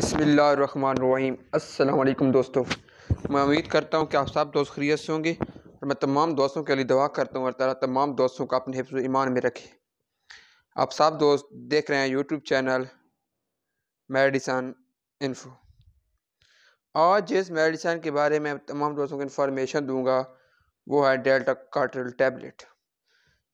बसमीम् अल्लाम दोस्तों मैं उम्मीद करता हूँ कि आप सब दोस्त खरीत से होंगे और मैं तमाम दोस्तों के लिए दुआ करता हूँ और तरह तमाम दोस्तों को अपने हिफ्ज ईमान में रखे आप सब दोस्त देख रहे हैं यूट्यूब चैनल मेडिसन इन्फो आज जिस मेडिसन के बारे में तमाम दोस्तों को इन्फॉर्मेशन दूँगा वो है Delta Cortril tablet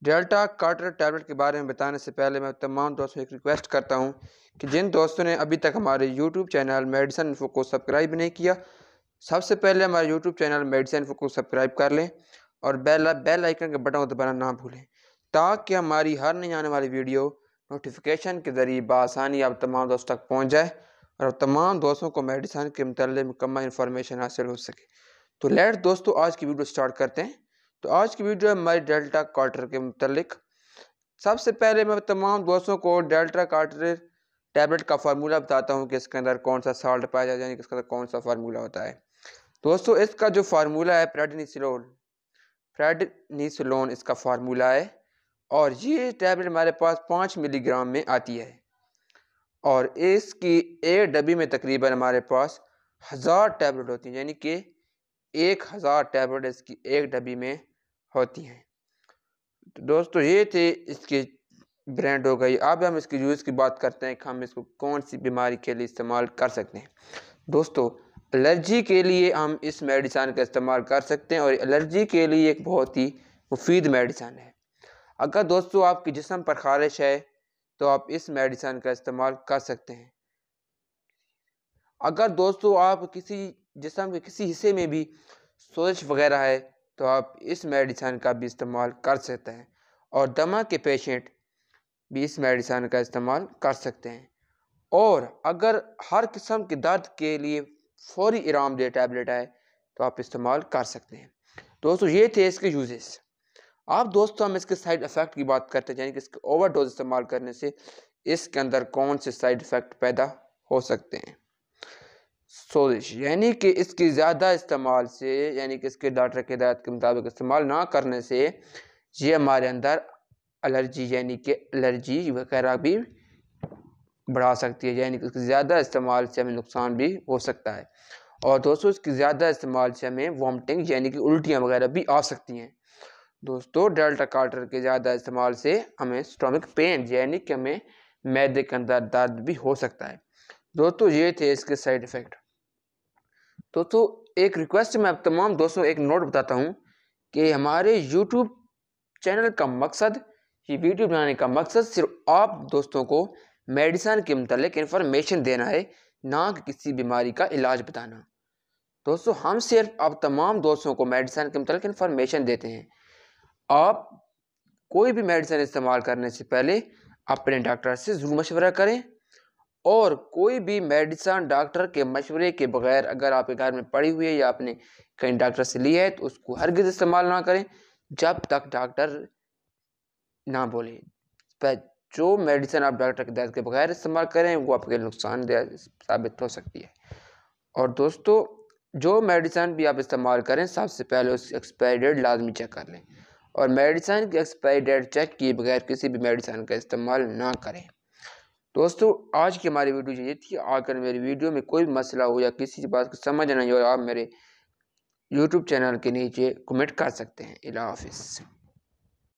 Delta Cortril tablet के बारे में बताने से पहले मैं तमाम दोस्तों एक रिक्वेस्ट करता हूँ कि जिन दोस्तों ने अभी तक हमारे यूट्यूब चैनल मेडिसन इन्फो को सब्सक्राइब नहीं किया सबसे पहले हमारे यूट्यूब चैनल मेडिसन इन्फो को सब्सक्राइब कर लें और बेल बेल आइकन के बटन को दबाना ना भूलें ताकि हमारी हर नहीं आने वाली वीडियो नोटिफिकेशन के ज़रिए बसानी आप तमाम दोस्तों तक पहुँच जाए और तमाम दोस्तों को मेडिसन के मतलब मुकम्मल इन्फॉर्मेशन हासिल हो सके तो लेट दोस्तों आज की वीडियो स्टार्ट करते हैं तो आज की वीडियो है हमारी डेल्टा क्वार्टर के मतलब सबसे पहले मैं तमाम दोस्तों को डेल्टा क्वार्टर टैबलेट का फार्मूला बताता हूँ कि इसके अंदर कौन सा साल्ट पाया जाए यानी कि इसके अंदर कौन सा फार्मूला होता है दोस्तों इसका जो फार्मूला है प्रेडनिसलोन प्रेडनिसलोन इसका फार्मूला है और ये टैबलेट हमारे पास पाँच मिलीग्राम में आती है और इसकी एक डब्बी में तकरीबन हमारे पास हज़ार टैबलेट होती हैं यानी कि एक हज़ार टैबलेट इसकी एक डब्बी में होती हैं तो दोस्तों ये थे इसके ब्रांड हो गई अब हम इसके यूज़ की बात करते हैं कि हम इसको कौन सी बीमारी के लिए इस्तेमाल कर सकते हैं दोस्तों एलर्जी के लिए हम इस मेडिसन का इस्तेमाल कर सकते हैं और एलर्जी के लिए एक बहुत ही मुफीद मेडिसन है अगर दोस्तों आपके जिसम पर खारिश है तो आप इस मेडिसन का इस्तेमाल कर सकते हैं अगर दोस्तों आप किसी जिसम के किसी हिस्से में भी सोच वगैरह है तो आप इस मेडिसन का भी इस्तेमाल कर सकते हैं और दमा के पेशेंट भी इस मेडिसन का इस्तेमाल कर सकते हैं और अगर हर किस्म के दर्द के लिए फौरी आराम दे टैबलेट आए तो आप इस्तेमाल कर सकते हैं दोस्तों ये थे इसके यूजेस आप दोस्तों हम इसके साइड इफ़ेक्ट की बात करते हैं यानी कि इसके ओवर डोज इस्तेमाल करने से इसके अंदर कौन से साइड इफ़ेक्ट पैदा हो सकते हैं सोजिश यानी कि इसकी ज़्यादा इस्तेमाल से यानी कि इसके डॉक्टर की हिदायत के मुताबिक इस्तेमाल ना करने से ये हमारे अंदर एलर्जी यानी कि एलर्जी वगैरह भी बढ़ा सकती है यानी कि उसके ज़्यादा इस्तेमाल से हमें नुकसान भी हो सकता है और दोस्तों इसकी ज़्यादा इस्तेमाल से हमें वॉमटिंग यानी कि उल्टियाँ वगैरह भी आ सकती हैं दोस्तों डेल्टा कार्टर के ज़्यादा इस्तेमाल से हमें स्टोमिक पेन यानी कि हमें मैदे के अंदर दर्द भी हो सकता है दोस्तों ये थे इसके साइड इफ़ेक्ट दोस्तों एक रिक्वेस्ट मैं आप तमाम दोस्तों एक नोट बताता हूँ कि हमारे यूट्यूब चैनल का मकसद ये वीडियो बनाने का मकसद सिर्फ आप दोस्तों को मेडिसन के मतलब इन्फॉर्मेशन देना है ना कि किसी बीमारी का इलाज बताना दोस्तों हम सिर्फ आप तमाम दोस्तों को मेडिसन के मतलब इन्फॉर्मेशन देते हैं आप कोई भी मेडिसन इस्तेमाल करने से पहले अपने डॉक्टर से ज़रूर मशवरा करें और कोई भी मेडिसन डॉक्टर के मशवरे के बगैर अगर आपके घर में पड़ी हुई है या आपने कहीं डॉक्टर से लिया है तो उसको हरगिज़ इस्तेमाल ना करें जब तक डॉक्टर ना बोले जो मेडिसन आप डॉक्टर के दर्द के बगैर इस्तेमाल करें वो आपके नुकसान साबित हो सकती है और दोस्तों जो मेडिसन भी आप इस्तेमाल करें सबसे पहले उसकी एक्सपायरी डेट लाजमी चेक कर लें और मेडिसन की एक्सपायरी डेट चेक किए बगैर किसी भी मेडिसन का इस्तेमाल ना करें दोस्तों आज की हमारी वीडियो ये थी अगर मेरी वीडियो में कोई मसला हो या किसी बात को समझ नहीं हो आप मेरे यूट्यूब चैनल के नीचे कमेंट कर सकते हैं अला हाफिज़